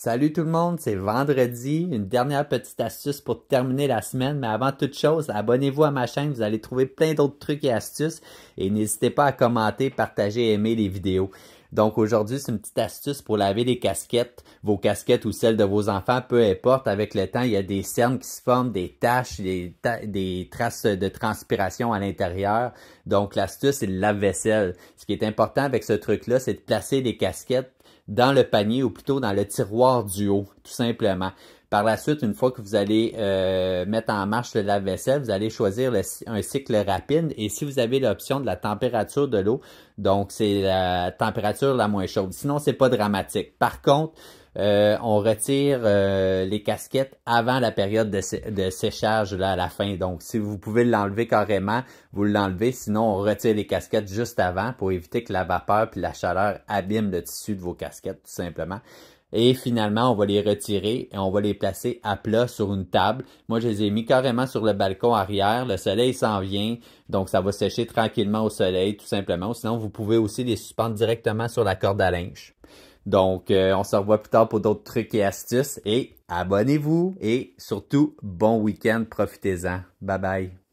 Salut tout le monde, c'est vendredi, une dernière petite astuce pour terminer la semaine, mais avant toute chose, abonnez-vous à ma chaîne, vous allez trouver plein d'autres trucs et astuces et n'hésitez pas à commenter, partager, et aimer les vidéos. Donc aujourd'hui, c'est une petite astuce pour laver des casquettes, vos casquettes ou celles de vos enfants, peu importe. Avec le temps, il y a des cernes qui se forment, des taches, des, traces de transpiration à l'intérieur. Donc l'astuce, c'est le lave-vaisselle. Ce qui est important avec ce truc-là, c'est de placer des casquettes dans le panier ou plutôt dans le tiroir du haut, tout simplement. Par la suite, une fois que vous allez euh, mettre en marche le lave-vaisselle, vous allez choisir un cycle rapide. Et si vous avez l'option de la température de l'eau, donc c'est la température la moins chaude. Sinon, c'est pas dramatique. Par contre, euh, on retire euh, les casquettes avant la période de, séchage là, à la fin. Donc, si vous pouvez l'enlever carrément, vous l'enlevez. Sinon, on retire les casquettes juste avant pour éviter que la vapeur puis la chaleur abîment le tissu de vos casquettes, tout simplement. Et finalement, on va les retirer et on va les placer à plat sur une table. Moi, je les ai mis carrément sur le balcon arrière. Le soleil s'en vient, donc ça va sécher tranquillement au soleil, tout simplement. Sinon, vous pouvez aussi les suspendre directement sur la corde à linge. Donc, euh, on se revoit plus tard pour d'autres trucs et astuces. Et abonnez-vous et surtout, bon week-end, profitez-en. Bye bye.